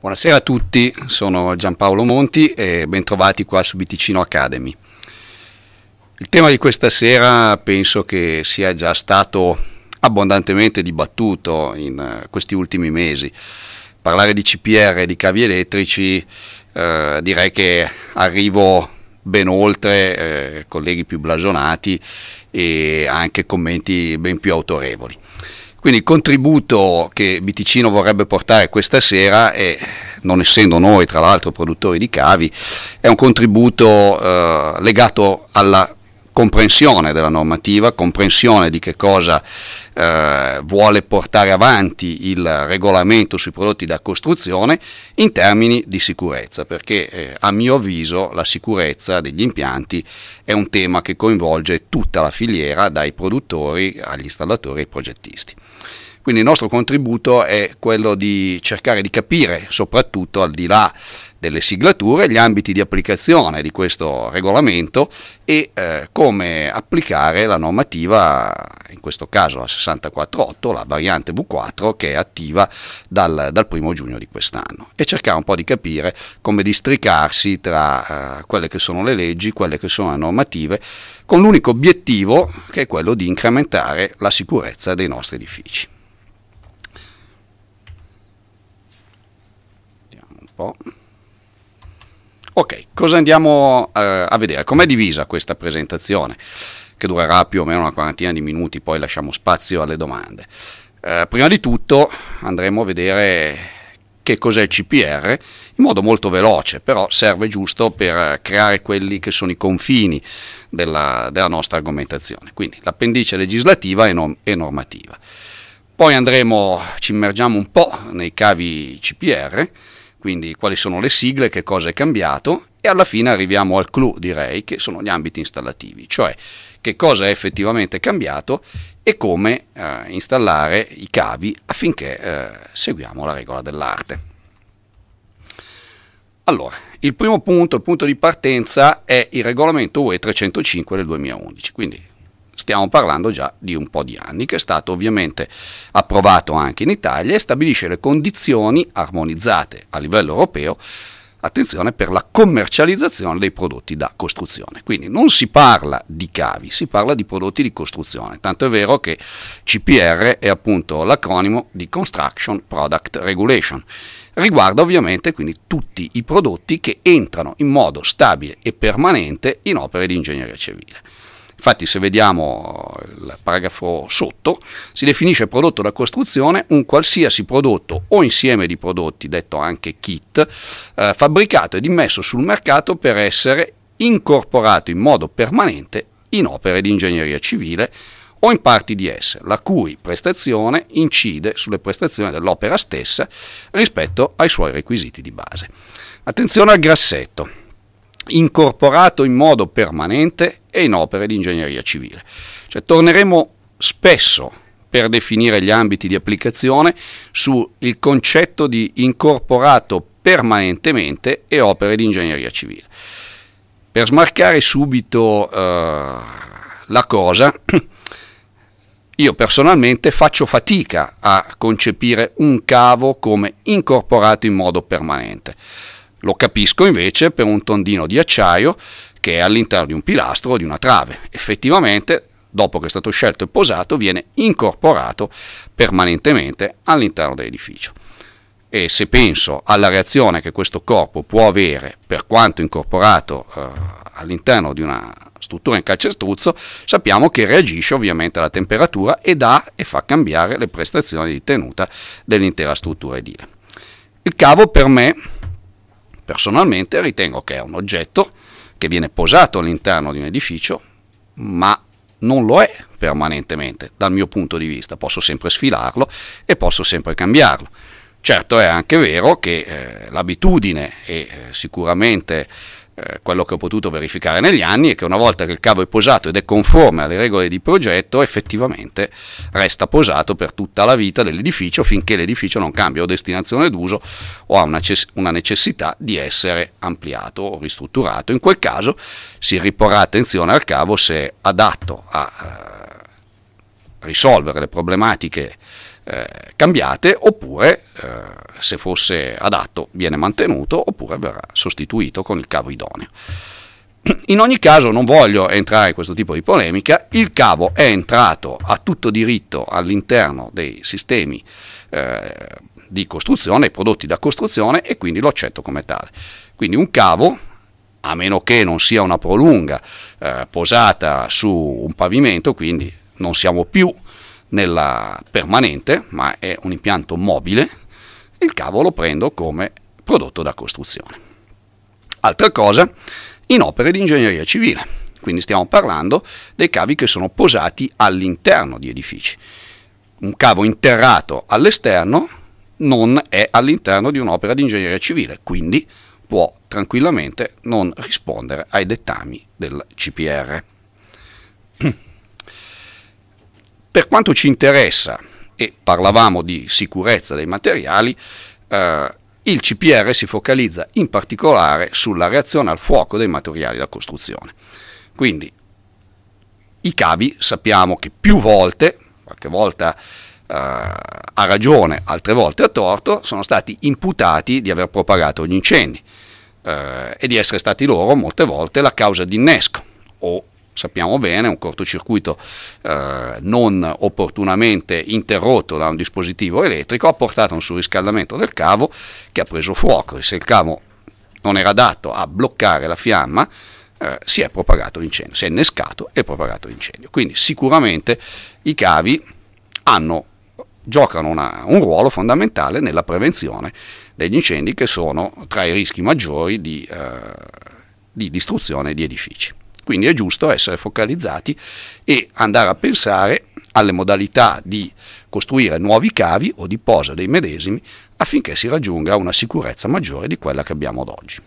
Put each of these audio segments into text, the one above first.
Buonasera a tutti, sono Giampaolo Monti e bentrovati qua su Biticino Academy. Il tema di questa sera penso che sia già stato abbondantemente dibattuto in eh, questi ultimi mesi. Parlare di CPR e di cavi elettrici eh, direi che arrivo ben oltre eh, colleghi più blasonati e anche commenti ben più autorevoli. Quindi il contributo che Biticino vorrebbe portare questa sera è, non essendo noi tra l'altro produttori di cavi, è un contributo eh, legato alla comprensione della normativa, comprensione di che cosa eh, vuole portare avanti il regolamento sui prodotti da costruzione in termini di sicurezza, perché eh, a mio avviso la sicurezza degli impianti è un tema che coinvolge tutta la filiera, dai produttori agli installatori e ai progettisti. Quindi il nostro contributo è quello di cercare di capire, soprattutto al di là delle siglature, gli ambiti di applicazione di questo regolamento e eh, come applicare la normativa, in questo caso la 648, la variante V4 che è attiva dal, dal primo giugno di quest'anno e cercare un po' di capire come districarsi tra eh, quelle che sono le leggi, quelle che sono le normative, con l'unico obiettivo che è quello di incrementare la sicurezza dei nostri edifici. po'. Ok, cosa andiamo eh, a vedere? Com'è divisa questa presentazione? Che durerà più o meno una quarantina di minuti, poi lasciamo spazio alle domande. Eh, prima di tutto andremo a vedere che cos'è il CPR in modo molto veloce, però serve giusto per creare quelli che sono i confini della, della nostra argomentazione, quindi l'appendice legislativa e, non, e normativa. Poi andremo, ci immergiamo un po' nei cavi CPR, quindi quali sono le sigle, che cosa è cambiato e alla fine arriviamo al clou direi che sono gli ambiti installativi, cioè che cosa è effettivamente cambiato e come eh, installare i cavi affinché eh, seguiamo la regola dell'arte. Allora, il primo punto, il punto di partenza è il regolamento UE 305 del 2011, quindi Stiamo parlando già di un po' di anni, che è stato ovviamente approvato anche in Italia e stabilisce le condizioni armonizzate a livello europeo attenzione per la commercializzazione dei prodotti da costruzione. Quindi non si parla di cavi, si parla di prodotti di costruzione, tanto è vero che CPR è appunto l'acronimo di Construction Product Regulation. Riguarda ovviamente quindi tutti i prodotti che entrano in modo stabile e permanente in opere di ingegneria civile. Infatti se vediamo il paragrafo sotto, si definisce prodotto da costruzione un qualsiasi prodotto o insieme di prodotti, detto anche kit, eh, fabbricato ed immesso sul mercato per essere incorporato in modo permanente in opere di ingegneria civile o in parti di esse, la cui prestazione incide sulle prestazioni dell'opera stessa rispetto ai suoi requisiti di base. Attenzione al grassetto, incorporato in modo permanente e in opere di ingegneria civile. Cioè, torneremo spesso per definire gli ambiti di applicazione sul concetto di incorporato permanentemente e opere di ingegneria civile. Per smarcare subito eh, la cosa, io personalmente faccio fatica a concepire un cavo come incorporato in modo permanente. Lo capisco invece per un tondino di acciaio che è all'interno di un pilastro o di una trave. Effettivamente, dopo che è stato scelto e posato, viene incorporato permanentemente all'interno dell'edificio. E se penso alla reazione che questo corpo può avere per quanto incorporato eh, all'interno di una struttura in calcestruzzo, sappiamo che reagisce ovviamente alla temperatura e dà e fa cambiare le prestazioni di tenuta dell'intera struttura edile. Il cavo per me, personalmente, ritengo che è un oggetto che viene posato all'interno di un edificio, ma non lo è permanentemente dal mio punto di vista, posso sempre sfilarlo e posso sempre cambiarlo. Certo è anche vero che eh, l'abitudine e eh, sicuramente eh, quello che ho potuto verificare negli anni è che una volta che il cavo è posato ed è conforme alle regole di progetto, effettivamente resta posato per tutta la vita dell'edificio finché l'edificio non cambia o destinazione d'uso o ha una, ces- una necessità di essere ampliato o ristrutturato. In quel caso si riporrà attenzione al cavo se è adatto a eh, risolvere le problematiche eh, cambiate oppure eh, se fosse adatto viene mantenuto oppure verrà sostituito con il cavo idoneo. In ogni caso non voglio entrare in questo tipo di polemica, il cavo è entrato a tutto diritto all'interno dei sistemi eh, di costruzione, prodotti da costruzione e quindi lo accetto come tale. Quindi un cavo, a meno che non sia una prolunga eh, posata su un pavimento, quindi non siamo più nella permanente, ma è un impianto mobile, il cavo lo prendo come prodotto da costruzione. Altra cosa, in opere di ingegneria civile, quindi stiamo parlando dei cavi che sono posati all'interno di edifici. Un cavo interrato all'esterno non è all'interno di un'opera di ingegneria civile, quindi può tranquillamente non rispondere ai dettami del CPR. Per quanto ci interessa, e parlavamo di sicurezza dei materiali, eh, il CPR si focalizza in particolare sulla reazione al fuoco dei materiali da costruzione. Quindi i cavi sappiamo che più volte, qualche volta eh, a ragione, altre volte a torto, sono stati imputati di aver propagato gli incendi eh, e di essere stati loro molte volte la causa di innesco o sappiamo bene, un cortocircuito eh, non opportunamente interrotto da un dispositivo elettrico ha portato a un surriscaldamento del cavo che ha preso fuoco e se il cavo non era adatto a bloccare la fiamma eh, si è propagato l'incendio, si è innescato e propagato l'incendio. Quindi sicuramente i cavi hanno, giocano una, un ruolo fondamentale nella prevenzione degli incendi che sono tra i rischi maggiori di, eh, di distruzione di edifici. Quindi è giusto essere focalizzati e andare a pensare alle modalità di costruire nuovi cavi o di posa dei medesimi affinché si raggiunga una sicurezza maggiore di quella che abbiamo ad oggi.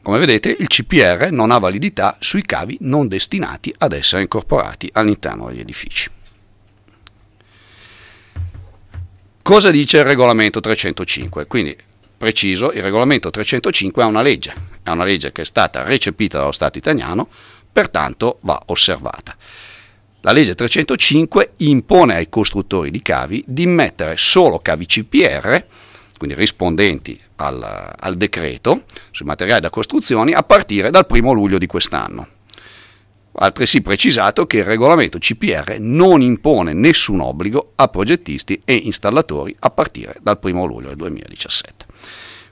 Come vedete il CPR non ha validità sui cavi non destinati ad essere incorporati all'interno degli edifici. Cosa dice il regolamento 305? Quindi preciso, il regolamento 305 è una legge, è una legge che è stata recepita dallo Stato italiano, pertanto va osservata. La legge 305 impone ai costruttori di cavi di mettere solo cavi CPR, quindi rispondenti al, al decreto sui materiali da costruzione, a partire dal 1 luglio di quest'anno. Altresì precisato che il regolamento CPR non impone nessun obbligo a progettisti e installatori a partire dal 1 luglio del 2017.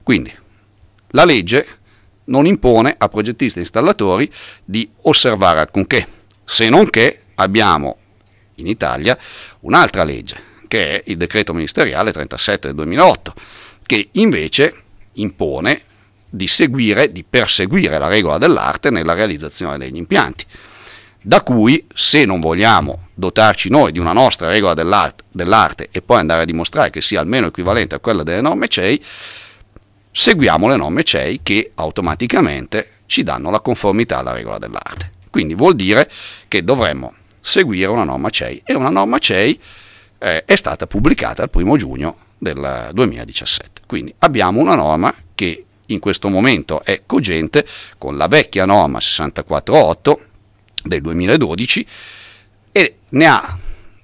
Quindi la legge non impone a progettisti e installatori di osservare alcunché, se non che abbiamo in Italia un'altra legge, che è il decreto ministeriale 37 del 2008, che invece impone di seguire, di perseguire la regola dell'arte nella realizzazione degli impianti. Da cui, se non vogliamo dotarci noi di una nostra regola dell'arte, dell'arte e poi andare a dimostrare che sia almeno equivalente a quella delle norme CEI, seguiamo le norme CEI che automaticamente ci danno la conformità alla regola dell'arte. Quindi vuol dire che dovremmo seguire una norma CEI e una norma CEI eh, è stata pubblicata il primo giugno del 2017. Quindi abbiamo una norma che in questo momento è cogente con la vecchia norma 648 del 2012 e ne ha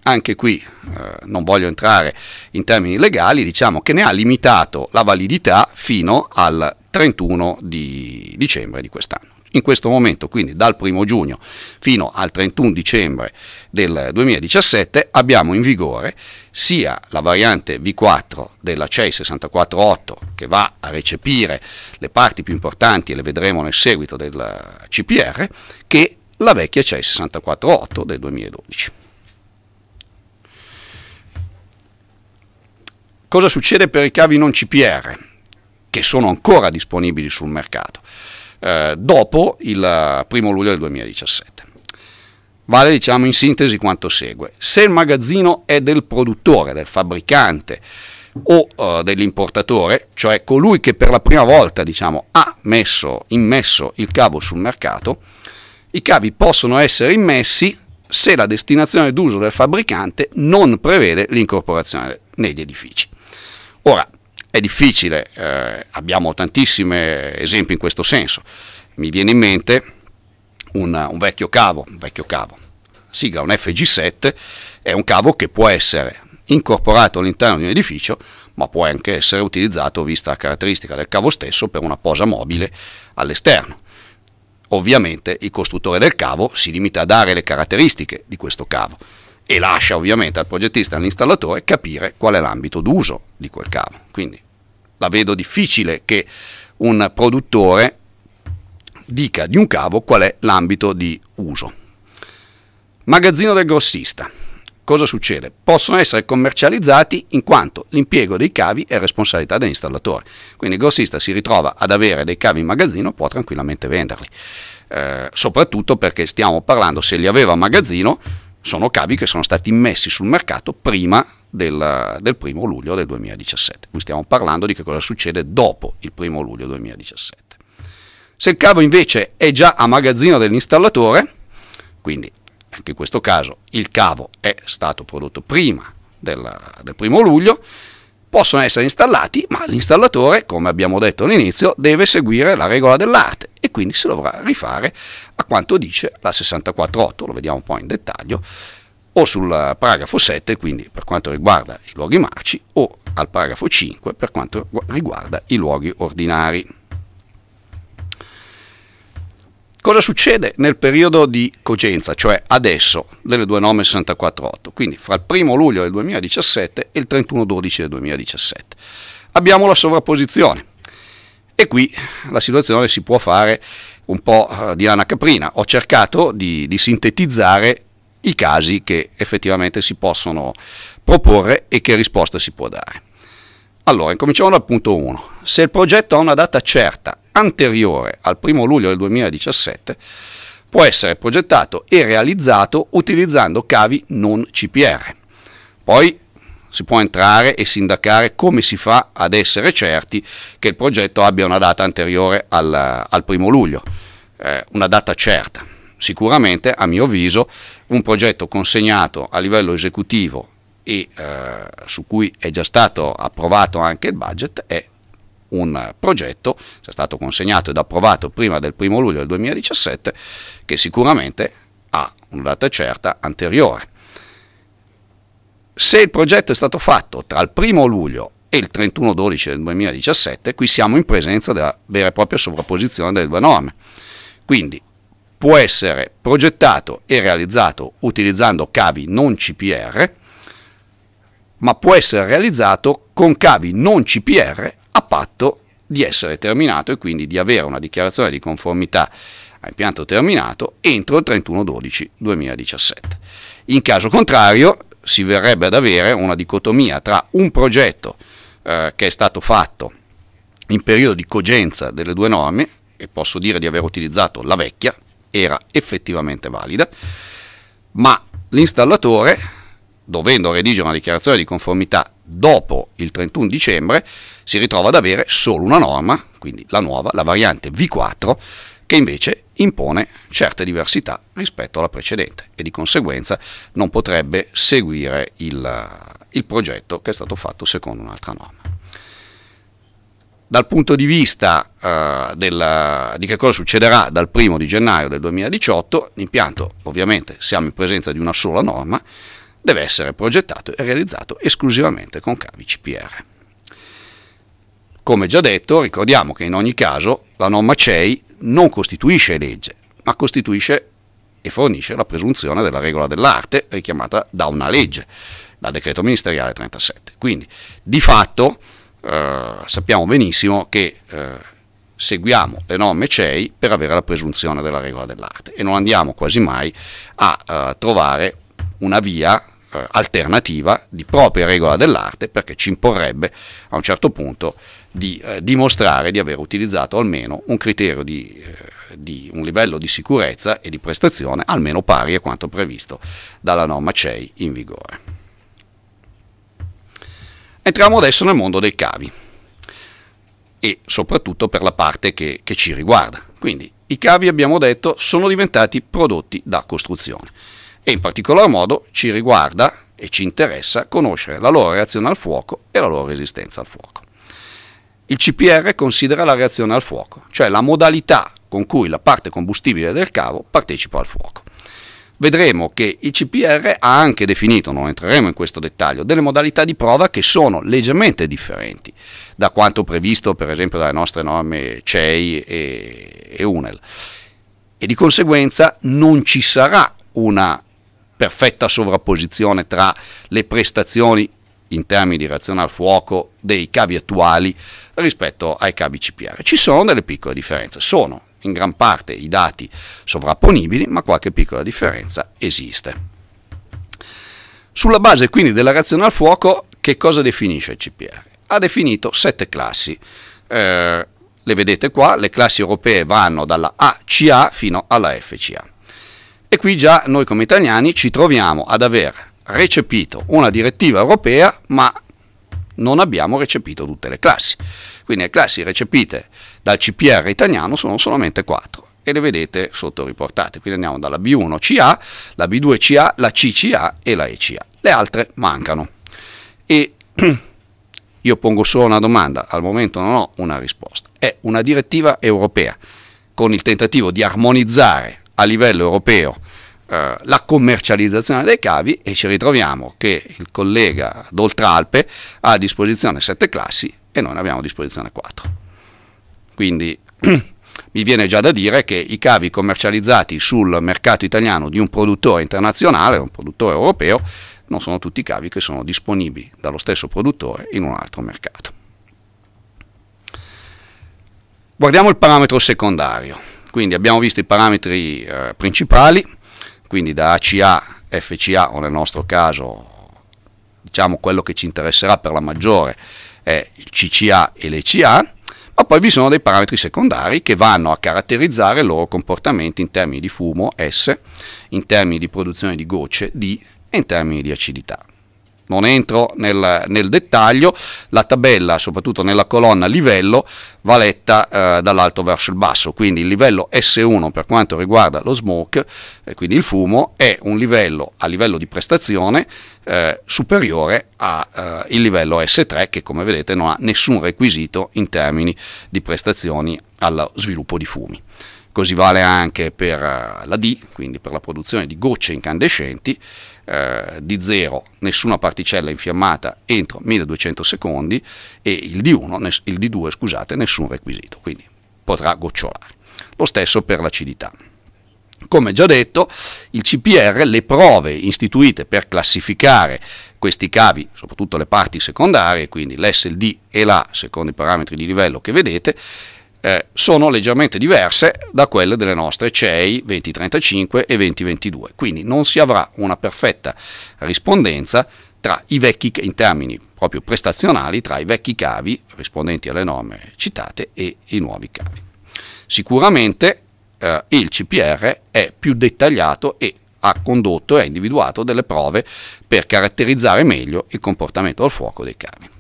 anche qui eh, non voglio entrare in termini legali, diciamo che ne ha limitato la validità fino al 31 di dicembre di quest'anno. In questo momento, quindi dal 1 giugno fino al 31 dicembre del 2017, abbiamo in vigore sia la variante V4 della CEI 648 che va a recepire le parti più importanti e le vedremo nel seguito del CPR, che la vecchia CEI 648 del 2012. Cosa succede per i cavi non CPR, che sono ancora disponibili sul mercato, eh, dopo il 1 luglio del 2017? Vale diciamo in sintesi quanto segue. Se il magazzino è del produttore, del fabbricante, o uh, dell'importatore, cioè colui che per la prima volta diciamo, ha messo, immesso il cavo sul mercato, i cavi possono essere immessi se la destinazione d'uso del fabbricante non prevede l'incorporazione negli edifici. Ora, è difficile, eh, abbiamo tantissimi esempi in questo senso. Mi viene in mente un, un vecchio cavo, un vecchio cavo, sigla un FG7, è un cavo che può essere incorporato all'interno di un edificio, ma può anche essere utilizzato, vista la caratteristica del cavo stesso, per una posa mobile all'esterno. Ovviamente il costruttore del cavo si limita a dare le caratteristiche di questo cavo e lascia ovviamente al progettista e all'installatore capire qual è l'ambito d'uso di quel cavo. Quindi la vedo difficile che un produttore dica di un cavo qual è l'ambito di uso. Magazzino del grossista. Cosa succede? Possono essere commercializzati in quanto l'impiego dei cavi è responsabilità dell'installatore. Quindi il grossista si ritrova ad avere dei cavi in magazzino, può tranquillamente venderli. Eh, soprattutto perché stiamo parlando, se li aveva a magazzino, sono cavi che sono stati messi sul mercato prima del, del primo luglio del 2017. Qui stiamo parlando di che cosa succede dopo il primo luglio 2017. Se il cavo invece è già a magazzino dell'installatore, quindi anche in questo caso il cavo è stato prodotto prima del, del primo luglio, possono essere installati, ma l'installatore, come abbiamo detto all'inizio, deve seguire la regola dell'arte e quindi si dovrà rifare a quanto dice la 648, lo vediamo poi in dettaglio, o sul paragrafo 7, quindi per quanto riguarda i luoghi marci, o al paragrafo 5 per quanto riguarda i luoghi ordinari. Cosa succede nel periodo di cogenza, cioè adesso, delle due norme 64.8, quindi fra il 1 luglio del 2017 e il 31 12 del 2017? Abbiamo la sovrapposizione e qui la situazione si può fare un po' eh, di lana caprina. Ho cercato di, di sintetizzare i casi che effettivamente si possono proporre e che risposta si può dare. Allora, incominciamo dal punto 1. Se il progetto ha una data certa anteriore al 1 luglio del 2017 può essere progettato e realizzato utilizzando cavi non CPR. Poi si può entrare e sindacare come si fa ad essere certi che il progetto abbia una data anteriore al, al 1 luglio, eh, una data certa. Sicuramente, a mio avviso, un progetto consegnato a livello esecutivo e eh, su cui è già stato approvato anche il budget è un progetto, è stato consegnato ed approvato prima del 1 luglio del 2017, che sicuramente ha una data certa anteriore. Se il progetto è stato fatto tra il 1 luglio e il 31 12 del 2017, qui siamo in presenza della vera e propria sovrapposizione delle due norme. Quindi può essere progettato e realizzato utilizzando cavi non CPR, ma può essere realizzato con cavi non CPR a patto di essere terminato e quindi di avere una dichiarazione di conformità a impianto terminato entro il 31-12-2017. In caso contrario si verrebbe ad avere una dicotomia tra un progetto eh, che è stato fatto in periodo di cogenza delle due norme, e posso dire di aver utilizzato la vecchia, era effettivamente valida, ma l'installatore, dovendo redigere una dichiarazione di conformità dopo il 31 dicembre si ritrova ad avere solo una norma, quindi la nuova, la variante V4, che invece impone certe diversità rispetto alla precedente e di conseguenza non potrebbe seguire il, il progetto che è stato fatto secondo un'altra norma. Dal punto di vista eh, del, di che cosa succederà dal 1 di gennaio del 2018, l'impianto ovviamente siamo in presenza di una sola norma, deve essere progettato e realizzato esclusivamente con cavi CPR. Come già detto, ricordiamo che in ogni caso la norma CEI non costituisce legge, ma costituisce e fornisce la presunzione della regola dell'arte richiamata da una legge, dal decreto ministeriale 37. Quindi di fatto eh, sappiamo benissimo che eh, seguiamo le norme CEI per avere la presunzione della regola dell'arte e non andiamo quasi mai a eh, trovare una via eh, alternativa di propria regola dell'arte perché ci imporrebbe a un certo punto di eh, dimostrare di aver utilizzato almeno un criterio di, eh, di, un livello di sicurezza e di prestazione almeno pari a quanto previsto dalla norma CEI in vigore. Entriamo adesso nel mondo dei cavi e soprattutto per la parte che, che ci riguarda. Quindi i cavi, abbiamo detto, sono diventati prodotti da costruzione e in particolar modo ci riguarda e ci interessa conoscere la loro reazione al fuoco e la loro resistenza al fuoco. Il CPR considera la reazione al fuoco, cioè la modalità con cui la parte combustibile del cavo partecipa al fuoco. Vedremo che il CPR ha anche definito, non entreremo in questo dettaglio, delle modalità di prova che sono leggermente differenti da quanto previsto per esempio dalle nostre norme CEI e, e UNEL e di conseguenza non ci sarà una perfetta sovrapposizione tra le prestazioni in termini di reazione al fuoco dei cavi attuali rispetto ai cavi CPR. Ci sono delle piccole differenze, sono in gran parte i dati sovrapponibili, ma qualche piccola differenza esiste. Sulla base quindi della reazione al fuoco, che cosa definisce il CPR? Ha definito sette classi. Eh, le vedete qua, le classi europee vanno dalla ACA fino alla FCA. E qui già noi come italiani ci troviamo ad aver recepito una direttiva europea, ma non abbiamo recepito tutte le classi. Quindi le classi recepite dal CPR italiano sono solamente 4 e le vedete sotto riportate. Quindi andiamo dalla B1CA, la B2CA, la CCA e la ECA. Le altre mancano. E io pongo solo una domanda, al momento non ho una risposta. È una direttiva europea con il tentativo di armonizzare a livello europeo eh, la commercializzazione dei cavi e ci ritroviamo che il collega d'Oltralpe ha a disposizione sette classi e noi ne abbiamo a disposizione quattro. Quindi mi viene già da dire che i cavi commercializzati sul mercato italiano di un produttore internazionale, un produttore europeo, non sono tutti cavi che sono disponibili dallo stesso produttore in un altro mercato. Guardiamo il parametro secondario. Quindi abbiamo visto i parametri eh, principali, quindi da ACA, FCA o nel nostro caso diciamo quello che ci interesserà per la maggiore è il CCA e l'ECA, ma poi vi sono dei parametri secondari che vanno a caratterizzare il loro comportamento in termini di fumo S, in termini di produzione di gocce D e in termini di acidità non entro nel, nel, dettaglio, la tabella, soprattutto nella colonna livello, va letta eh, dall'alto verso il basso, quindi il livello S1 per quanto riguarda lo smoke, eh, quindi il fumo, è un livello a livello di prestazione eh, superiore al eh, livello S3 che come vedete non ha nessun requisito in termini di prestazioni allo sviluppo di fumi. Così vale anche per eh, la D, quindi per la produzione di gocce incandescenti, eh, di 0 nessuna particella infiammata entro 1200 secondi e il D1, il D2 scusate, nessun requisito, quindi potrà gocciolare. Lo stesso per l'acidità. Come già detto, il CPR, le prove istituite per classificare questi cavi, soprattutto le parti secondarie, quindi l'SLD e l'A secondo i parametri di livello che vedete, eh, sono leggermente diverse da quelle delle nostre CEI 2035 e 2022, quindi non si avrà una perfetta rispondenza tra i vecchi, in termini proprio prestazionali, tra i vecchi cavi rispondenti alle norme citate e i nuovi cavi. Sicuramente eh, il CPR è più dettagliato e ha condotto e ha individuato delle prove per caratterizzare meglio il comportamento al fuoco dei cavi.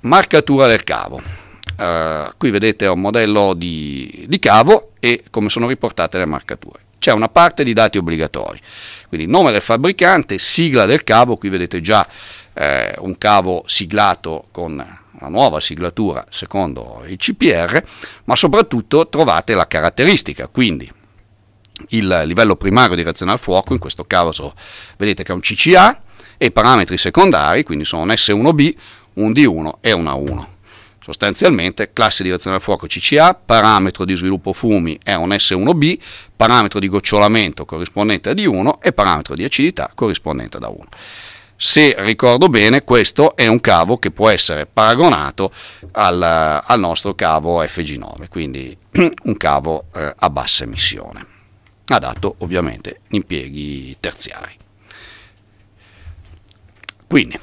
Marcatura del cavo. Eh, qui vedete un modello di, di cavo e come sono riportate le marcature c'è una parte di dati obbligatori, quindi nome del fabbricante, sigla del cavo, qui vedete già eh, un cavo siglato con una nuova siglatura secondo il CPR, ma soprattutto trovate la caratteristica, quindi il livello primario di reazione al fuoco, in questo caso vedete che è un CCA, e i parametri secondari, quindi sono un S1B, un D1 e un A1. Sostanzialmente classe di reazione al fuoco CCA, parametro di sviluppo fumi è un S1B, parametro di gocciolamento corrispondente a D1 e parametro di acidità corrispondente ad A1. Se ricordo bene, questo è un cavo che può essere paragonato al, al nostro cavo FG9, quindi un cavo eh, a bassa emissione, adatto ovviamente agli impieghi terziari. Quindi,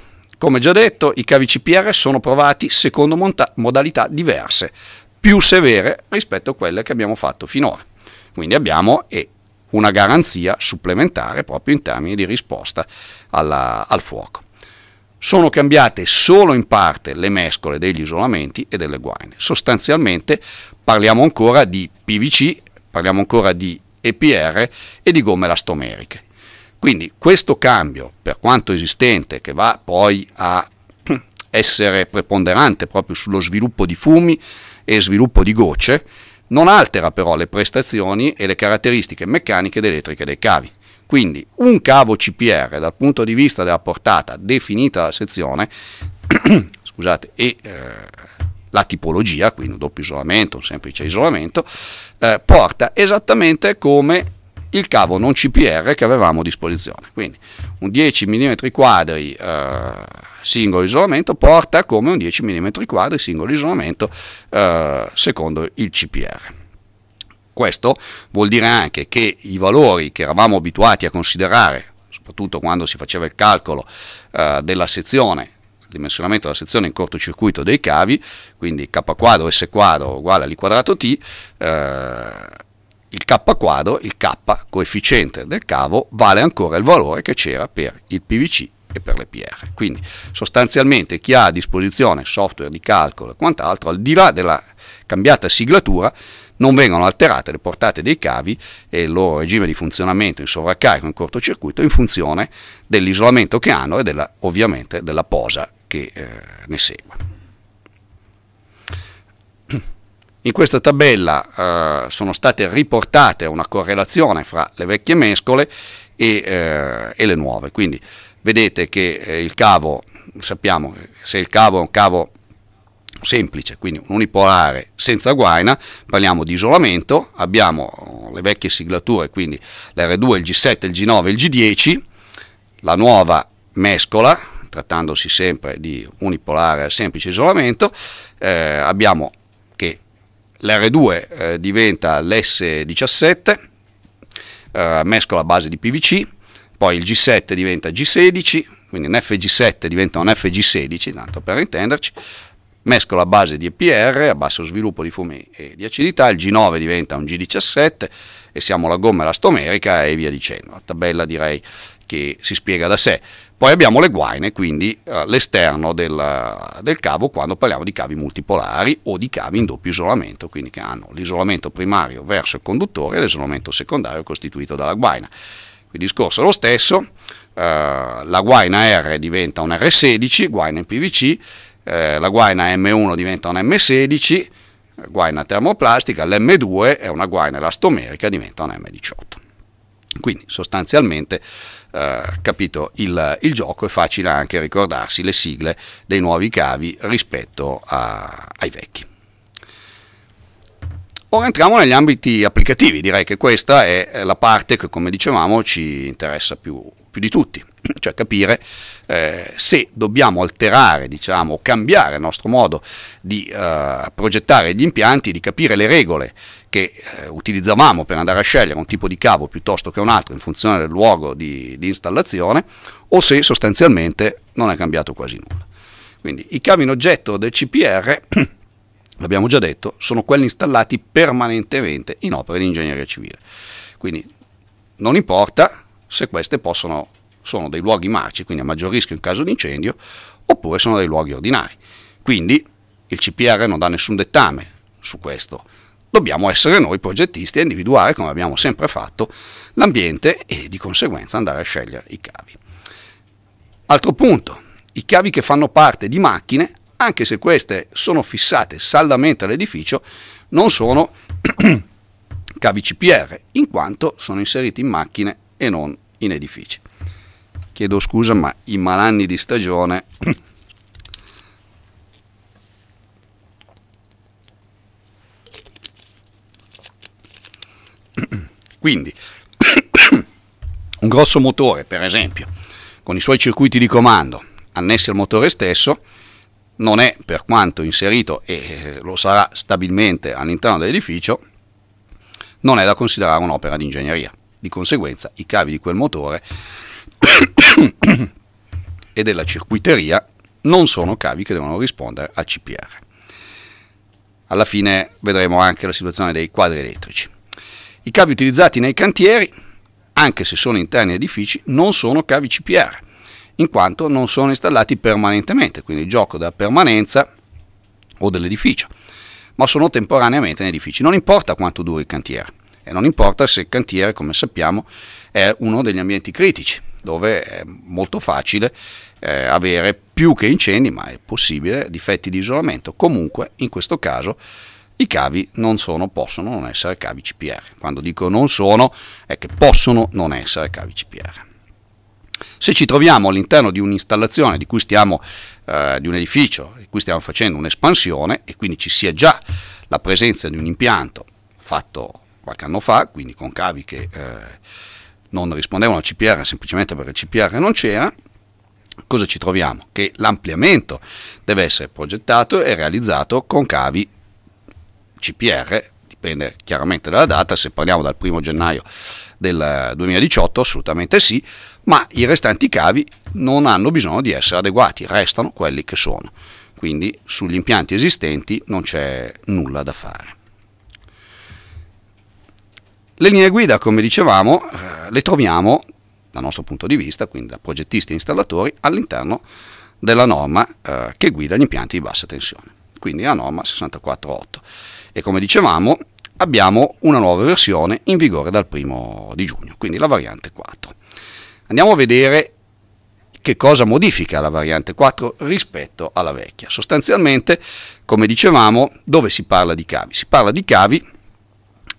come già detto, i cavi CPR sono provati secondo modalità diverse, più severe rispetto a quelle che abbiamo fatto finora. Quindi abbiamo e una garanzia supplementare proprio in termini di risposta alla, al fuoco. Sono cambiate solo in parte le mescole degli isolamenti e delle guaine. Sostanzialmente parliamo ancora di PVC, parliamo ancora di EPR e di gomme elastomeriche. Quindi questo cambio, per quanto esistente, che va poi a essere preponderante proprio sullo sviluppo di fumi e sviluppo di gocce, non altera però le prestazioni e le caratteristiche meccaniche ed elettriche dei cavi. Quindi un cavo CPR dal punto di vista della portata definita dalla sezione scusate, e eh, la tipologia, quindi un doppio isolamento, un semplice isolamento, eh, porta esattamente come il cavo non CPR che avevamo a disposizione. Quindi un 10 mm quadri eh, singolo isolamento porta come un 10 mm quadri singolo isolamento eh, secondo il CPR. Questo vuol dire anche che i valori che eravamo abituati a considerare, soprattutto quando si faceva il calcolo eh, della sezione dimensionamento della sezione in cortocircuito dei cavi, quindi K quadro S quadro uguale all'i quadrato T, eh, il K quadro, il K coefficiente del cavo, vale ancora il valore che c'era per il PVC e per le PR. Quindi sostanzialmente chi ha a disposizione software di calcolo e quant'altro, al di là della cambiata siglatura, non vengono alterate le portate dei cavi e il loro regime di funzionamento in sovraccarico in cortocircuito in funzione dell'isolamento che hanno e della, ovviamente della posa che eh, ne segue. In questa tabella eh, sono state riportate una correlazione fra le vecchie mescole e, eh, e le nuove, quindi vedete che eh, il cavo, sappiamo se il cavo è un cavo semplice, quindi un unipolare senza guaina, parliamo di isolamento, abbiamo eh, le vecchie siglature, quindi l'R2, il G7, il G9 e il G10, la nuova mescola, trattandosi sempre di unipolare semplice isolamento, eh, abbiamo l'R2 eh, diventa l'S17, eh, mescola base di PVC, poi il G7 diventa G16, quindi un FG7 diventa un FG16, tanto per intenderci, mescola a base di EPR a basso sviluppo di fumi e di acidità, il G9 diventa un G17 e siamo la gomma elastomerica e via dicendo. La tabella direi che si spiega da sé. Poi abbiamo le guaine, quindi eh, l'esterno del, del, cavo quando parliamo di cavi multipolari o di cavi in doppio isolamento, quindi che hanno l'isolamento primario verso il conduttore e l'isolamento secondario costituito dalla guaina. Il discorso è lo stesso, eh, la guaina R diventa un R16, guaina in PVC, eh, la guaina M1 diventa un M16, guaina termoplastica, l'M2 è una guaina elastomerica, diventa un M18. Quindi sostanzialmente eh, capito il, il, gioco è facile anche ricordarsi le sigle dei nuovi cavi rispetto a, ai vecchi. Ora entriamo negli ambiti applicativi, direi che questa è la parte che come dicevamo ci interessa più, più di tutti cioè capire eh, se dobbiamo alterare, diciamo, cambiare il nostro modo di eh, progettare gli impianti, di capire le regole che eh, utilizzavamo per andare a scegliere un tipo di cavo piuttosto che un altro in funzione del luogo di, di installazione o se sostanzialmente non è cambiato quasi nulla. Quindi i cavi in oggetto del CPR, l'abbiamo già detto, sono quelli installati permanentemente in opere di ingegneria civile. Quindi non importa se queste possono sono dei luoghi marci, quindi a maggior rischio in caso di incendio, oppure sono dei luoghi ordinari. Quindi il CPR non dà nessun dettame su questo. Dobbiamo essere noi progettisti a individuare, come abbiamo sempre fatto, l'ambiente e di conseguenza andare a scegliere i cavi. Altro punto, i cavi che fanno parte di macchine, anche se queste sono fissate saldamente all'edificio, non sono cavi CPR, in quanto sono inseriti in macchine e non in edifici chiedo scusa ma i malanni di stagione quindi un grosso motore per esempio con i suoi circuiti di comando annessi al motore stesso non è per quanto inserito e eh, lo sarà stabilmente all'interno dell'edificio non è da considerare un'opera di ingegneria di conseguenza i cavi di quel motore e della circuiteria non sono cavi che devono rispondere al CPR. Alla fine vedremo anche la situazione dei quadri elettrici. I cavi utilizzati nei cantieri, anche se sono interni edifici, non sono cavi CPR, in quanto non sono installati permanentemente, quindi il gioco della permanenza o dell'edificio, ma sono temporaneamente in edifici. Non importa quanto duri il cantiere e non importa se il cantiere, come sappiamo, è uno degli ambienti critici, dove è molto facile eh, avere più che incendi, ma è possibile difetti di isolamento. Comunque in questo caso i cavi non sono, possono non essere cavi CPR. Quando dico non sono è che possono non essere cavi CPR. Se ci troviamo all'interno di un'installazione di, eh, di un edificio di cui stiamo facendo un'espansione e quindi ci sia già la presenza di un impianto fatto qualche anno fa, quindi con cavi che eh, non rispondevano al CPR semplicemente perché il CPR non c'era, cosa ci troviamo? Che l'ampliamento deve essere progettato e realizzato con cavi CPR, dipende chiaramente dalla data, se parliamo dal 1 gennaio del 2018 assolutamente sì, ma i restanti cavi non hanno bisogno di essere adeguati, restano quelli che sono. Quindi sugli impianti esistenti non c'è nulla da fare. Le linee guida, come dicevamo, eh, le troviamo, dal nostro punto di vista, quindi da progettisti e installatori, all'interno della norma eh, che guida gli impianti di bassa tensione, quindi la norma 648. E come dicevamo, abbiamo una nuova versione in vigore dal 1 di giugno, quindi la variante 4. Andiamo a vedere che cosa modifica la variante 4 rispetto alla vecchia. Sostanzialmente, come dicevamo, dove si parla di cavi? Si parla di cavi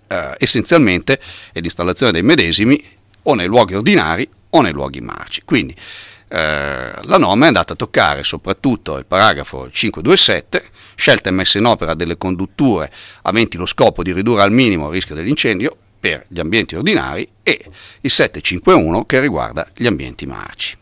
eh, essenzialmente è l'installazione dei medesimi o nei luoghi ordinari o nei luoghi marci. Quindi eh, la norma è andata a toccare soprattutto il paragrafo 527, scelta e messa in opera delle condutture aventi lo scopo di ridurre al minimo il rischio dell'incendio per gli ambienti ordinari e il 751 che riguarda gli ambienti marci.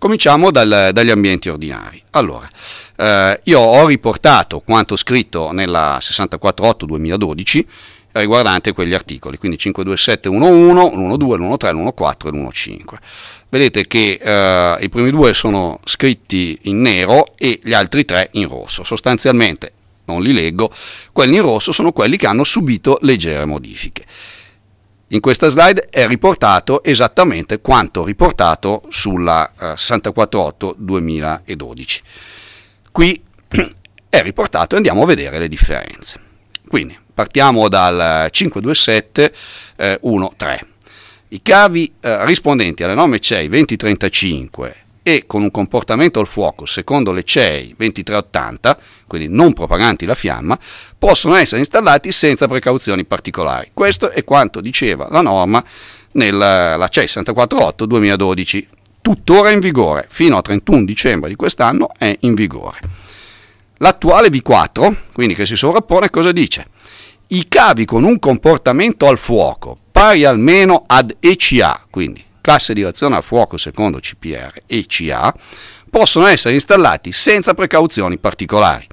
Cominciamo dal, dagli ambienti ordinari. Allora, eh, io ho riportato quanto scritto nella 648-2012 riguardante quegli articoli, quindi 52711, l'12, l'13, l'14 e l'15. Vedete che eh, i primi due sono scritti in nero e gli altri tre in rosso. Sostanzialmente, non li leggo, quelli in rosso sono quelli che hanno subito leggere modifiche. In questa slide è riportato esattamente quanto riportato sulla eh, 648 2012. Qui è riportato e andiamo a vedere le differenze. Quindi partiamo dal 527 eh, 1, eh, I cavi eh, rispondenti alle norme CEI 2035 e con un comportamento al fuoco secondo le CEI 2380, quindi non propaganti la fiamma, possono essere installati senza precauzioni particolari. Questo è quanto diceva la norma nella CEI 648 2012, tuttora in vigore, fino al 31 dicembre di quest'anno è in vigore. L'attuale V4, quindi che si sovrappone, cosa dice? I cavi con un comportamento al fuoco pari almeno ad ECA, quindi classe di reazione a fuoco secondo CPR e CA, possono essere installati senza precauzioni particolari.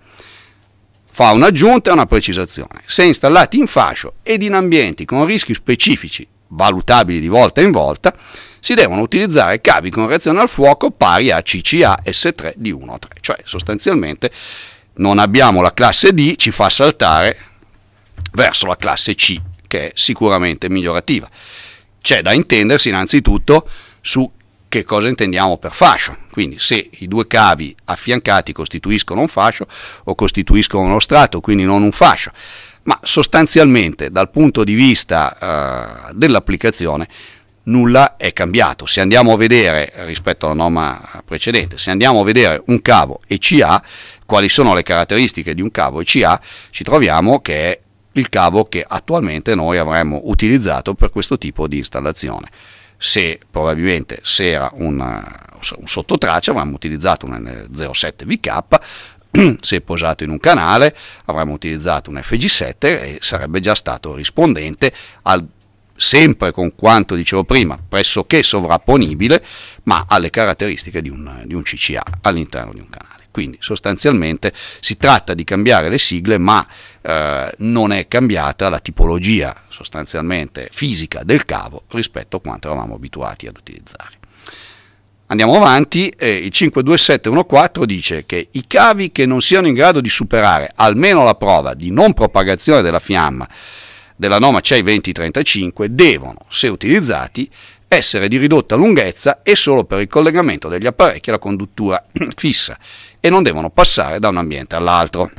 Fa un'aggiunta e una precisazione. Se installati in fascio ed in ambienti con rischi specifici valutabili di volta in volta, si devono utilizzare cavi con reazione al fuoco pari a CCA S3 di 1 a 3, cioè sostanzialmente non abbiamo la classe D, ci fa saltare verso la classe C che è sicuramente migliorativa c'è da intendersi innanzitutto su che cosa intendiamo per fascio, quindi se i due cavi affiancati costituiscono un fascio o costituiscono uno strato, quindi non un fascio, ma sostanzialmente dal punto di vista eh, dell'applicazione nulla è cambiato. Se andiamo a vedere rispetto alla norma precedente, se andiamo a vedere un cavo ECA, quali sono le caratteristiche di un cavo ECA, ci troviamo che è il cavo che attualmente noi avremmo utilizzato per questo tipo di installazione. Se probabilmente se era una, eh, un sottotraccia avremmo utilizzato un 07 VK, se posato in un canale avremmo utilizzato un FG7 e sarebbe già stato rispondente al sempre con quanto dicevo prima, pressoché sovrapponibile, ma alle caratteristiche di un, di un CCA all'interno di un canale. Quindi sostanzialmente si tratta di cambiare le sigle, ma eh, non è cambiata la tipologia sostanzialmente fisica del cavo rispetto a quanto eravamo abituati ad utilizzare. Andiamo avanti, eh, il 52714 dice che i cavi che non siano in grado di superare almeno la prova di non propagazione della fiamma della Noma CEI 2035 devono, se utilizzati, essere di ridotta lunghezza e solo per il collegamento degli apparecchi alla conduttura fissa e non devono passare da un ambiente all'altro.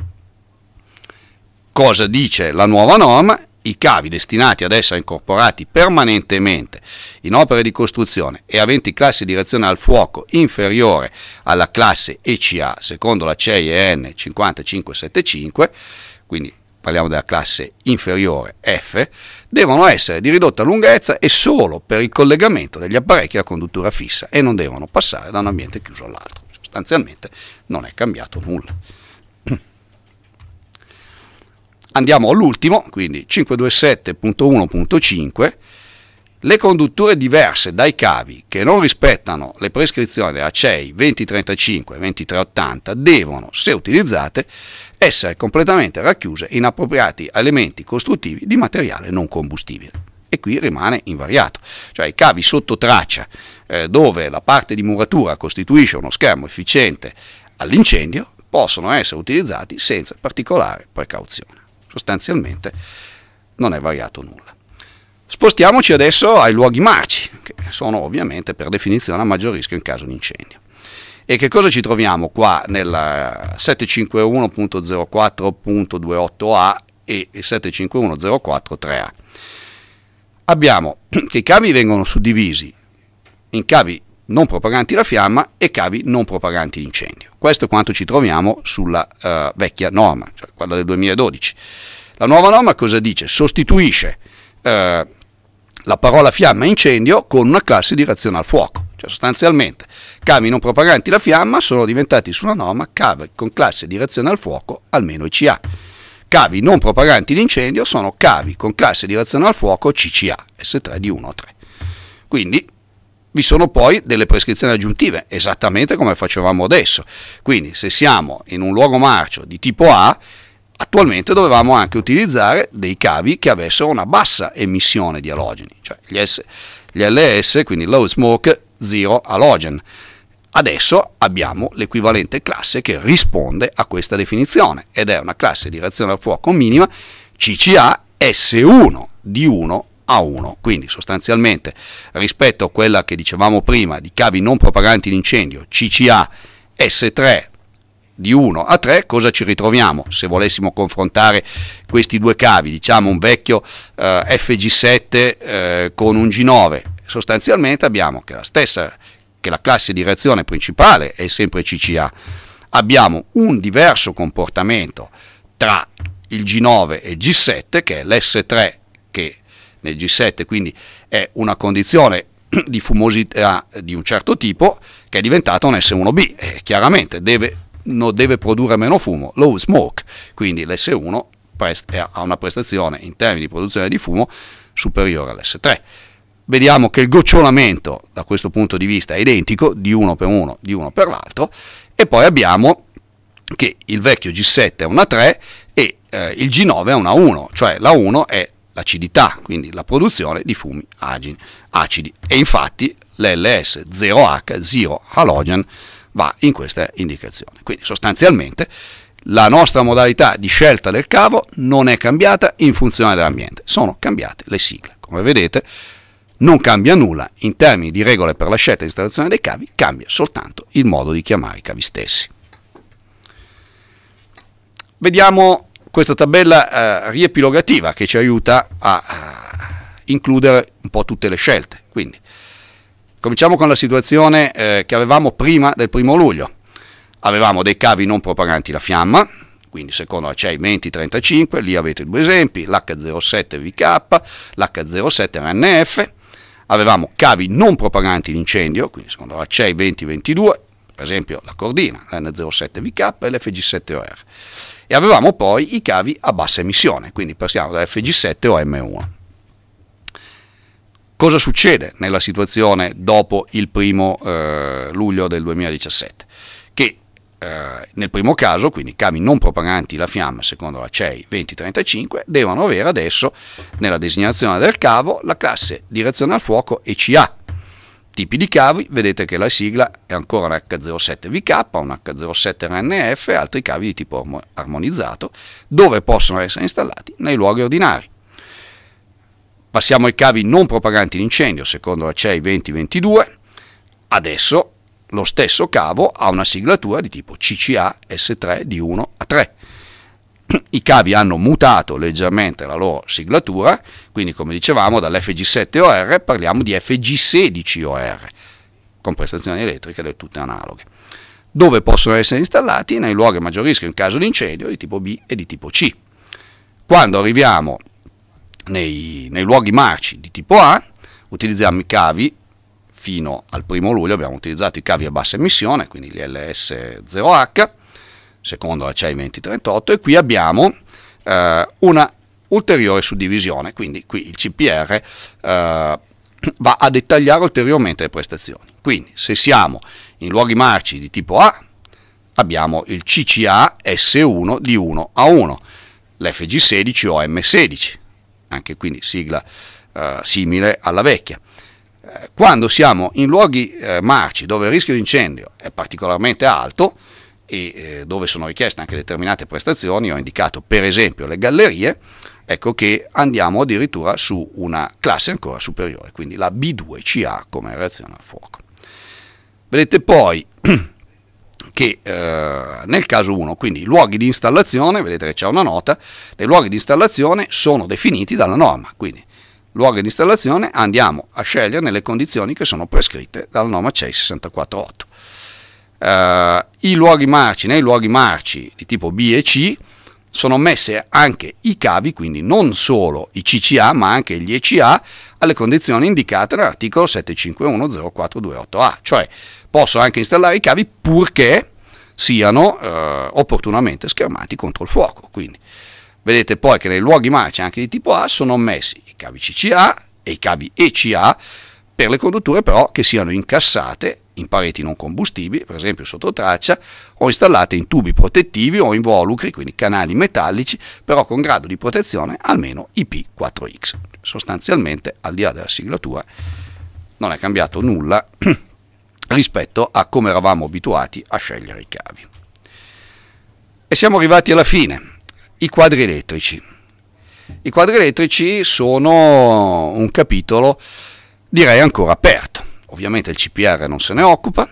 Cosa dice la nuova norma? I cavi destinati ad essere incorporati permanentemente in opere di costruzione e aventi classe reazione al fuoco inferiore alla classe ECA secondo la CEIEN 5575, quindi parliamo della classe inferiore F, devono essere di ridotta lunghezza e solo per il collegamento degli apparecchi a conduttura fissa e non devono passare da un ambiente chiuso all'altro. Sostanzialmente non è cambiato nulla. Andiamo all'ultimo, quindi 527.1.5 le condutture diverse dai cavi che non rispettano le prescrizioni della CEI 2035 e 2380 devono, se utilizzate, essere completamente racchiuse in appropriati elementi costruttivi di materiale non combustibile. E qui rimane invariato, cioè i cavi sotto traccia eh, dove la parte di muratura costituisce uno schermo efficiente all'incendio possono essere utilizzati senza particolare precauzione. Sostanzialmente non è variato nulla. Spostiamoci adesso ai luoghi marci, che sono ovviamente per definizione a maggior rischio in caso di incendio. E che cosa ci troviamo qua nel 751.04.28a e 751.04.3a? Abbiamo che i cavi vengono suddivisi in cavi non propaganti la fiamma e cavi non propaganti l'incendio. Questo è quanto ci troviamo sulla uh, vecchia norma, cioè quella del 2012. La nuova norma cosa dice? Sostituisce uh, la parola fiamma e incendio con una classe di reazione al fuoco. Cioè sostanzialmente cavi non propaganti la fiamma sono diventati su una norma cavi con classe di reazione al fuoco almeno ICA. Cavi non propaganti l'incendio sono cavi con classe di reazione al fuoco CCA, S3D1 3. Quindi vi sono poi delle prescrizioni aggiuntive, esattamente come facevamo adesso. Quindi se siamo in un luogo marcio di tipo A, Attualmente dovevamo anche utilizzare dei cavi che avessero una bassa emissione di alogeni, cioè gli, S, gli LS, quindi low smoke, zero halogen. Adesso abbiamo l'equivalente classe che risponde a questa definizione ed è una classe di reazione al fuoco minima CCA S1 di 1 a 1. Quindi sostanzialmente rispetto a quella che dicevamo prima di cavi non propaganti d'incendio CCA S3 di 1 a 3 cosa ci ritroviamo se volessimo confrontare questi due cavi diciamo un vecchio eh, FG7 eh, con un G9 sostanzialmente abbiamo che la stessa che la classe di reazione principale è sempre CCA abbiamo un diverso comportamento tra il G9 e G7 che è l'S3 che nel G7 quindi è una condizione di fumosità di un certo tipo che è diventata un S1B e chiaramente deve no, deve produrre meno fumo, low smoke, quindi l'S1 eh, ha una prestazione in termini di produzione di fumo superiore all'S3. Vediamo che il gocciolamento da questo punto di vista è identico di uno per uno, di uno per l'altro e poi abbiamo che il vecchio G7 è una 3 e eh, il G9 è una 1, cioè la 1 è l'acidità, quindi la produzione di fumi agini, acidi e infatti l'LS0H0 halogen va in questa indicazione. Quindi sostanzialmente la nostra modalità di scelta del cavo non è cambiata in funzione dell'ambiente, sono cambiate le sigle. Come vedete non cambia nulla in termini di regole per la scelta e installazione dei cavi, cambia soltanto il modo di chiamare i cavi stessi. Vediamo questa tabella eh, riepilogativa che ci aiuta a, a eh, includere un po' tutte le scelte. Quindi Cominciamo con la situazione eh, che avevamo prima del primo luglio. Avevamo dei cavi non propaganti la fiamma, quindi secondo la CEI 2035, lì avete due esempi, l'H07 VK, l'H07 RNF, avevamo cavi non propaganti l'incendio, quindi secondo la CEI 2022, per esempio la cordina, l'N07 VK e l'FG7OR, e avevamo poi i cavi a bassa emissione, quindi passiamo da FG7 o M1. Cosa succede nella situazione dopo il primo eh, luglio del 2017? Che eh, nel primo caso, quindi cavi non propaganti la fiamma secondo la CEI 2035, devono avere adesso nella designazione del cavo la classe direzione al fuoco ECA. Tipi di cavi, vedete che la sigla è ancora un H07VK, un H07RNF e altri cavi di tipo armonizzato, dove possono essere installati nei luoghi ordinari. Passiamo ai cavi non propaganti l'incendio, secondo la CEI 2022. Adesso lo stesso cavo ha una siglatura di tipo CCA S3 di 1 a 3. I cavi hanno mutato leggermente la loro siglatura, quindi come dicevamo dall'FG7OR parliamo di FG16OR, con prestazioni elettriche del tutto analoghe. Dove possono essere installati? Nei luoghi a maggior rischio in caso di incendio di tipo B e di tipo C. Quando arriviamo nei, nei luoghi marci di tipo A, utilizziamo i cavi fino al primo luglio abbiamo utilizzato i cavi a bassa emissione, quindi gli LS0H, secondo la CEI 2038, e qui abbiamo eh, una ulteriore suddivisione, quindi qui il CPR eh, va a dettagliare ulteriormente le prestazioni. Quindi se siamo in luoghi marci di tipo A, abbiamo il CCA S1 di 1 a 1, l'FG16 o M16, anche quindi sigla eh, simile alla vecchia. Eh, quando siamo in luoghi eh, marci dove il rischio di incendio è particolarmente alto e eh, dove sono richieste anche determinate prestazioni, ho indicato per esempio le gallerie, ecco che andiamo addirittura su una classe ancora superiore, quindi la B2CA come reazione al fuoco. Vedete poi che eh, nel caso 1, quindi i luoghi di installazione, vedete che c'è una nota, i luoghi di installazione sono definiti dalla norma, quindi luoghi di installazione andiamo a scegliere nelle condizioni che sono prescritte dalla norma CEI 648. Eh, I luoghi marci, nei luoghi marci di tipo B e C, sono messi anche i cavi, quindi non solo i CCA ma anche gli ECA, alle condizioni indicate nell'articolo 7510428A, cioè posso anche installare i cavi purché siano eh, opportunamente schermati contro il fuoco. Quindi vedete poi che nei luoghi marcia anche di tipo A sono ammessi i cavi CCA e i cavi ECA per le condutture però che siano incassate in pareti non combustibili, per esempio sotto traccia, o installate in tubi protettivi o involucri, quindi canali metallici, però con grado di protezione almeno IP4X. Sostanzialmente, al di là della siglatura, non è cambiato nulla rispetto a come eravamo abituati a scegliere i cavi. E siamo arrivati alla fine, i quadri elettrici. I quadri elettrici sono un capitolo direi ancora aperto Ovviamente il CPR non se ne occupa,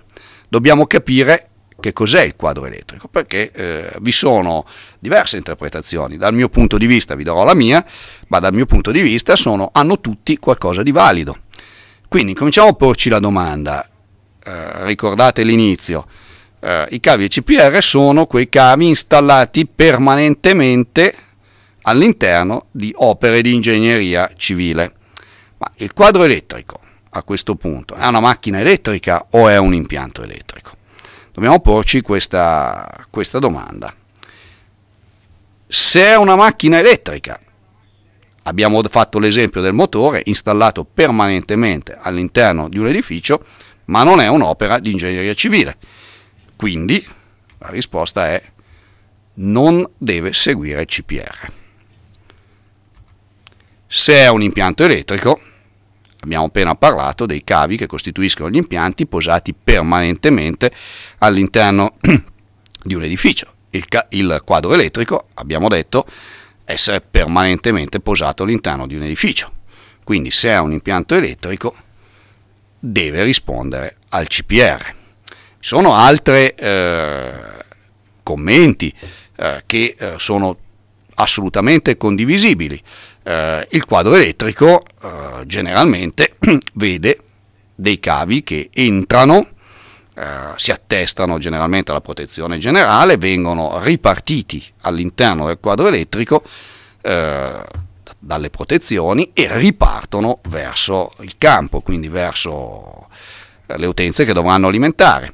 dobbiamo capire che cos'è il quadro elettrico, perché eh, vi sono diverse interpretazioni, dal mio punto di vista vi darò la mia, ma dal mio punto di vista sono, hanno tutti qualcosa di valido. Quindi cominciamo a porci la domanda, eh, ricordate l'inizio, eh, i cavi CPR sono quei cavi installati permanentemente all'interno di opere di ingegneria civile, ma il quadro elettrico a questo punto? È una macchina elettrica o è un impianto elettrico? Dobbiamo porci questa, questa domanda. Se è una macchina elettrica, abbiamo fatto l'esempio del motore installato permanentemente all'interno di un edificio, ma non è un'opera di ingegneria civile. Quindi la risposta è non deve seguire il CPR. Se è un impianto elettrico, abbiamo appena parlato dei cavi che costituiscono gli impianti posati permanentemente all'interno di un edificio. Il, il, quadro elettrico, abbiamo detto, essere permanentemente posato all'interno di un edificio. Quindi se è un impianto elettrico deve rispondere al CPR. Ci sono altri eh, commenti eh, che eh, sono assolutamente condivisibili eh, il quadro elettrico eh, generalmente vede dei cavi che entrano, eh, si attestano generalmente alla protezione generale, vengono ripartiti all'interno del quadro elettrico eh, dalle protezioni e ripartono verso il campo, quindi verso eh, le utenze che dovranno alimentare.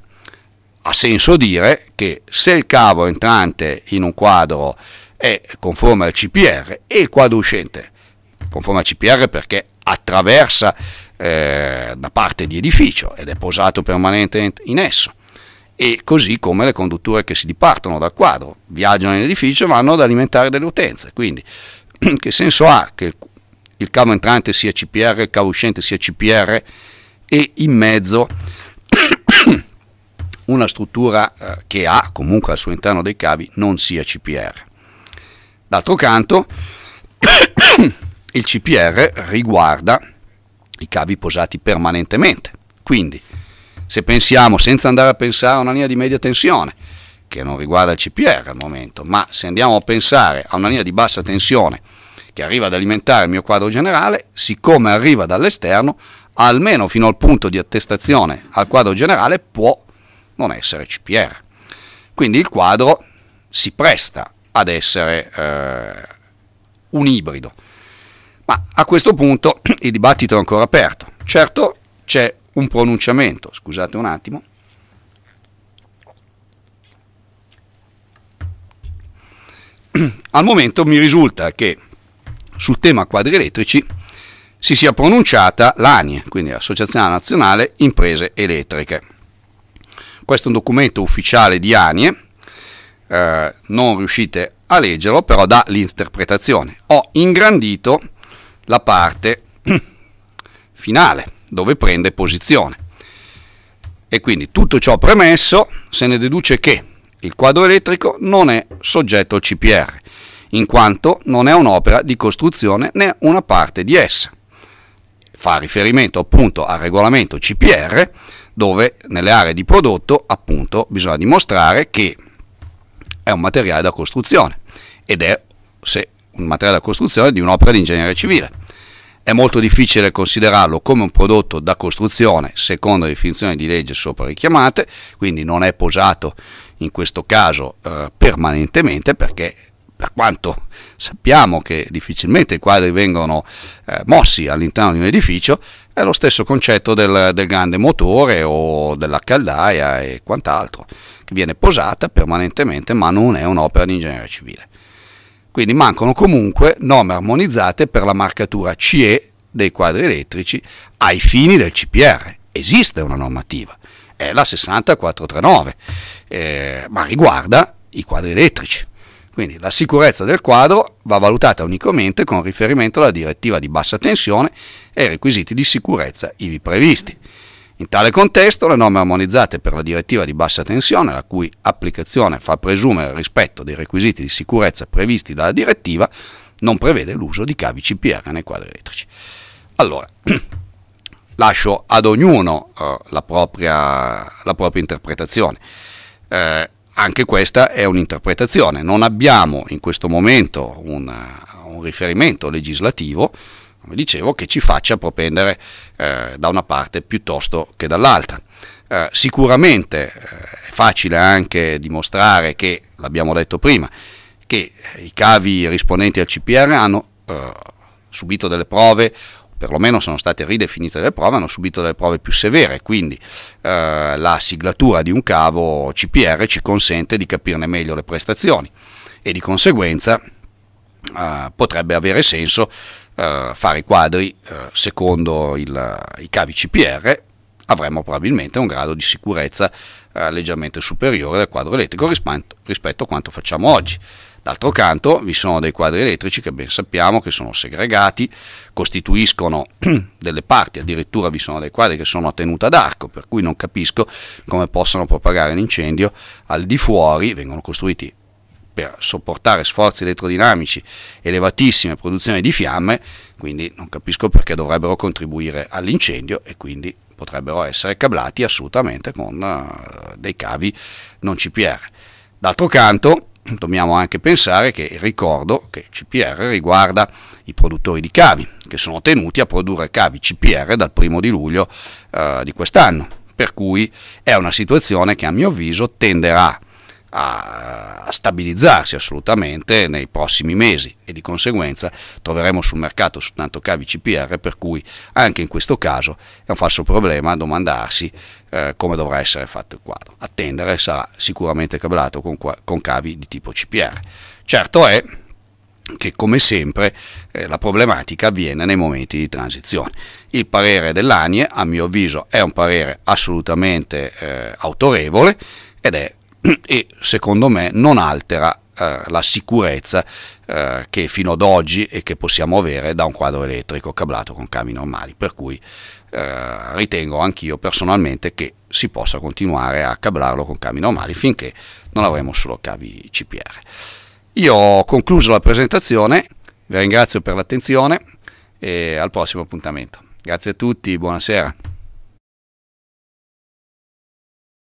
Ha senso dire che se il cavo entrante in un quadro è conforme al CPR e quadro uscente conforme al CPR perché attraversa eh, la parte di edificio ed è posato permanente in esso e così come le condutture che si dipartono dal quadro viaggiano in edificio e vanno ad alimentare delle utenze quindi che senso ha che il, il cavo entrante sia CPR il cavo uscente sia CPR e in mezzo una struttura eh, che ha comunque al suo interno dei cavi non sia CPR D'altro canto, il CPR riguarda i cavi posati permanentemente. Quindi, se pensiamo, senza andare a pensare a una linea di media tensione, che non riguarda il CPR al momento, ma se andiamo a pensare a una linea di bassa tensione che arriva ad alimentare il mio quadro generale, siccome arriva dall'esterno, almeno fino al punto di attestazione al quadro generale può non essere CPR. Quindi il quadro si presta ad essere eh, un ibrido. Ma a questo punto il dibattito è ancora aperto. Certo c'è un pronunciamento, scusate un attimo. Al momento mi risulta che sul tema quadri elettrici si sia pronunciata l'ANIE, quindi l'Associazione Nazionale Imprese Elettriche. Questo è un documento ufficiale di ANIE eh, non riuscite a leggerlo, però dà l'interpretazione. Ho ingrandito la parte finale, dove prende posizione. E quindi tutto ciò premesso se ne deduce che il quadro elettrico non è soggetto al CPR, in quanto non è un'opera di costruzione né una parte di essa. Fa riferimento appunto al regolamento CPR, dove nelle aree di prodotto appunto bisogna dimostrare che è un materiale da costruzione ed è se, un materiale da costruzione di un'opera di ingegneria civile. È molto difficile considerarlo come un prodotto da costruzione secondo le definizioni di legge sopra richiamate, quindi non è posato in questo caso eh, permanentemente perché da quanto sappiamo che difficilmente i quadri vengono eh, mossi all'interno di un edificio, è lo stesso concetto del, del grande motore o della caldaia e quant'altro, che viene posata permanentemente ma non è un'opera di ingegneria civile. Quindi mancano comunque norme armonizzate per la marcatura CE dei quadri elettrici ai fini del CPR. Esiste una normativa, è la 60439, eh, ma riguarda i quadri elettrici. Quindi la sicurezza del quadro va valutata unicamente con riferimento alla direttiva di bassa tensione e ai requisiti di sicurezza ivi previsti. In tale contesto le norme armonizzate per la direttiva di bassa tensione, la cui applicazione fa presumere il rispetto dei requisiti di sicurezza previsti dalla direttiva, non prevede l'uso di cavi CPR nei quadri elettrici. Allora, lascio ad ognuno eh, la, propria, la, propria, interpretazione. Eh, anche questa è un'interpretazione. Non abbiamo in questo momento una, un riferimento legislativo, come dicevo, che ci faccia propendere eh, da una parte piuttosto che dall'altra. Eh, sicuramente eh, è facile anche dimostrare che, l'abbiamo detto prima, che i cavi rispondenti al CPR hanno eh, subito delle prove perlomeno sono state ridefinite le prove, hanno subito delle prove più severe, quindi eh, la siglatura di un cavo CPR ci consente di capirne meglio le prestazioni e di conseguenza eh, potrebbe avere senso eh, fare i quadri eh, secondo il, i cavi CPR, avremmo probabilmente un grado di sicurezza eh, leggermente superiore del quadro elettrico rispetto, rispetto a quanto facciamo oggi. D'altro canto vi sono dei quadri elettrici che ben sappiamo che sono segregati, costituiscono delle parti, addirittura vi sono dei quadri che sono a tenuta d'arco, per cui non capisco come possano propagare l'incendio al di fuori, vengono costruiti per sopportare sforzi elettrodinamici, elevatissime produzioni di fiamme, quindi non capisco perché dovrebbero contribuire all'incendio e quindi potrebbero essere cablati assolutamente con eh, dei cavi non CPR. D'altro canto, dobbiamo anche pensare che ricordo che CPR riguarda i produttori di cavi, che sono tenuti a produrre cavi CPR dal primo di luglio eh, di quest'anno, per cui è una situazione che a mio avviso tenderà a, stabilizzarsi assolutamente nei prossimi mesi e di conseguenza troveremo sul mercato soltanto cavi CPR per cui anche in questo caso è un falso problema domandarsi eh, come dovrà essere fatto il quadro. Attendere sarà sicuramente cablato con, con cavi di tipo CPR. Certo è che come sempre eh, la problematica avviene nei momenti di transizione. Il parere dell'ANIE, a mio avviso, è un parere assolutamente eh, autorevole ed è e secondo me non altera eh, la sicurezza eh, che fino ad oggi e che possiamo avere da un quadro elettrico cablato con cavi normali, per cui eh, ritengo anch'io personalmente che si possa continuare a cablarlo con cavi normali finché non avremo solo cavi CPR. Io ho concluso la presentazione, vi ringrazio per l'attenzione e al prossimo appuntamento. Grazie a tutti, buonasera.